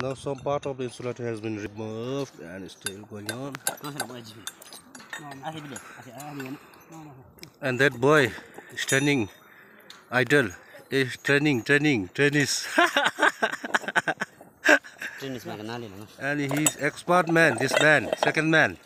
Now some part of the insulator has been removed and is still going on. And that boy standing, idle. Is training, eh, training, tennis. and he's expert man, this man, second man.